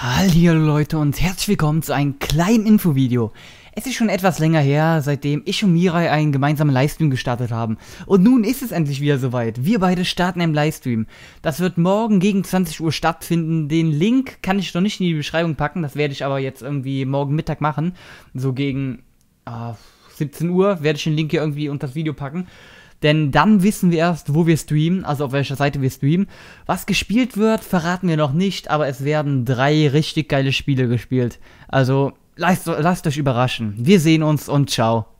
Hallo Leute und herzlich willkommen zu einem kleinen Infovideo. Es ist schon etwas länger her, seitdem ich und Mirai einen gemeinsamen Livestream gestartet haben. Und nun ist es endlich wieder soweit. Wir beide starten einen Livestream. Das wird morgen gegen 20 Uhr stattfinden. Den Link kann ich noch nicht in die Beschreibung packen. Das werde ich aber jetzt irgendwie morgen Mittag machen. So gegen äh, ah, 17 Uhr werde ich den Link hier irgendwie unter das Video packen. Denn dann wissen wir erst, wo wir streamen, also auf welcher Seite wir streamen. Was gespielt wird, verraten wir noch nicht, aber es werden drei richtig geile Spiele gespielt. Also lasst, lasst euch überraschen. Wir sehen uns und ciao.